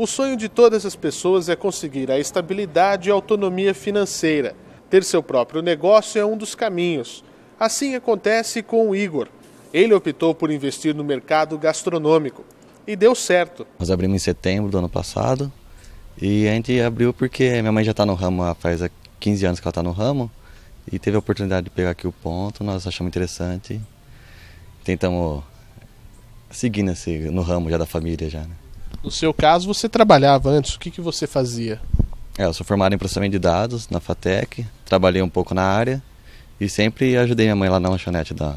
O sonho de todas as pessoas é conseguir a estabilidade e autonomia financeira. Ter seu próprio negócio é um dos caminhos. Assim acontece com o Igor. Ele optou por investir no mercado gastronômico e deu certo. Nós abrimos em setembro do ano passado e a gente abriu porque minha mãe já está no ramo há 15 eh, anos que ela está no ramo e teve a oportunidade de pegar aqui o ponto, nós achamos interessante. Tentamos seguir nesse, no ramo já da família já, né? No seu caso, você trabalhava antes, o que, que você fazia? É, eu sou formado em processamento de dados na FATEC, trabalhei um pouco na área e sempre ajudei minha mãe lá na lanchonete da.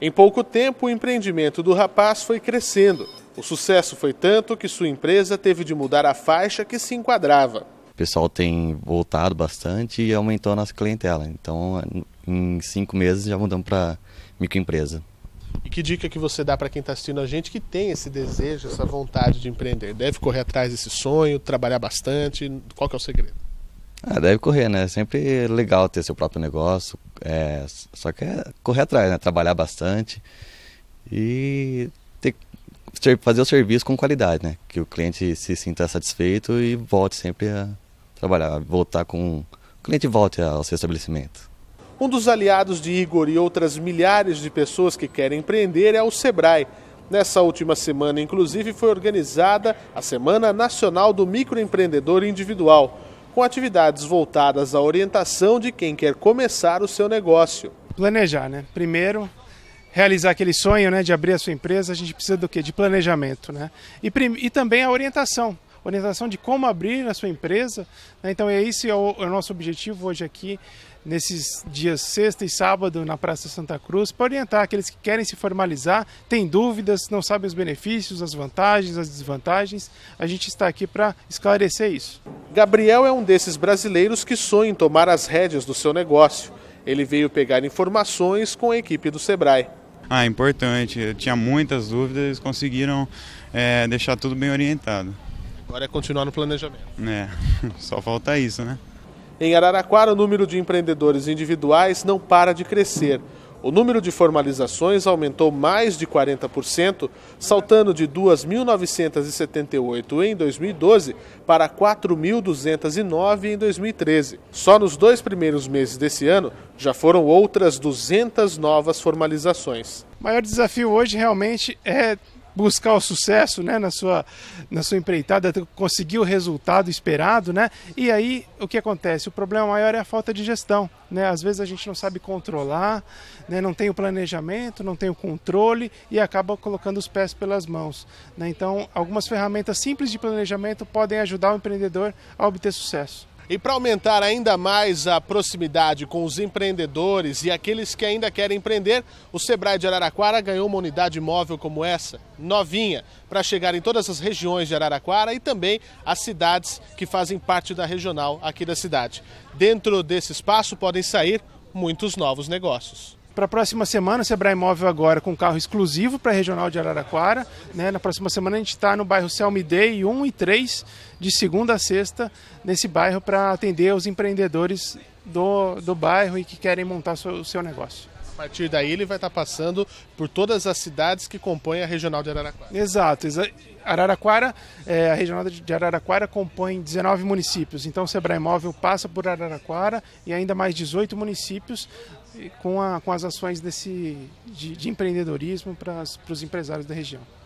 Em pouco tempo, o empreendimento do rapaz foi crescendo. O sucesso foi tanto que sua empresa teve de mudar a faixa que se enquadrava. O pessoal tem voltado bastante e aumentou a nossa clientela. Então, em cinco meses já mudamos para microempresa. E que dica que você dá para quem está assistindo a gente que tem esse desejo, essa vontade de empreender? Deve correr atrás desse sonho, trabalhar bastante? Qual que é o segredo? Ah, deve correr, né? Sempre legal ter seu próprio negócio, é, só que é correr atrás, né? Trabalhar bastante e ter, fazer o serviço com qualidade, né? Que o cliente se sinta satisfeito e volte sempre a trabalhar, voltar com... O cliente volte ao seu estabelecimento. Um dos aliados de Igor e outras milhares de pessoas que querem empreender é o Sebrae. Nessa última semana, inclusive, foi organizada a Semana Nacional do Microempreendedor Individual, com atividades voltadas à orientação de quem quer começar o seu negócio. Planejar, né? Primeiro, realizar aquele sonho né, de abrir a sua empresa, a gente precisa do quê? De planejamento, né? E, e também a orientação orientação de como abrir a sua empresa. Né? Então, é esse é o, é o nosso objetivo hoje aqui, nesses dias sexta e sábado, na Praça Santa Cruz, para orientar aqueles que querem se formalizar, têm dúvidas, não sabem os benefícios, as vantagens, as desvantagens. A gente está aqui para esclarecer isso. Gabriel é um desses brasileiros que sonha em tomar as rédeas do seu negócio. Ele veio pegar informações com a equipe do Sebrae. Ah, importante. Eu tinha muitas dúvidas, eles conseguiram é, deixar tudo bem orientado. Agora é continuar no planejamento. É, só falta isso, né? Em Araraquara, o número de empreendedores individuais não para de crescer. O número de formalizações aumentou mais de 40%, saltando de 2.978 em 2012 para 4.209 em 2013. Só nos dois primeiros meses desse ano já foram outras 200 novas formalizações. O maior desafio hoje realmente é buscar o sucesso né, na, sua, na sua empreitada, conseguir o resultado esperado, né? E aí o que acontece? O problema maior é a falta de gestão. Né? Às vezes a gente não sabe controlar, né? não tem o planejamento, não tem o controle e acaba colocando os pés pelas mãos. Né? Então, algumas ferramentas simples de planejamento podem ajudar o empreendedor a obter sucesso. E para aumentar ainda mais a proximidade com os empreendedores e aqueles que ainda querem empreender, o Sebrae de Araraquara ganhou uma unidade móvel como essa, novinha, para chegar em todas as regiões de Araraquara e também as cidades que fazem parte da regional aqui da cidade. Dentro desse espaço podem sair muitos novos negócios para a próxima semana, o Sebrae Móvel agora com carro exclusivo para a regional de Araraquara. Né? Na próxima semana a gente está no bairro Selmidei 1 e 3, de segunda a sexta, nesse bairro para atender os empreendedores do, do bairro e que querem montar o seu negócio a partir daí ele vai estar tá passando por todas as cidades que compõem a regional de Araraquara. Exato. Araraquara, é, a regional de Araraquara compõe 19 municípios, então o Sebrae Móvel passa por Araraquara e ainda mais 18 municípios com, a, com as ações desse, de, de empreendedorismo para os empresários da região.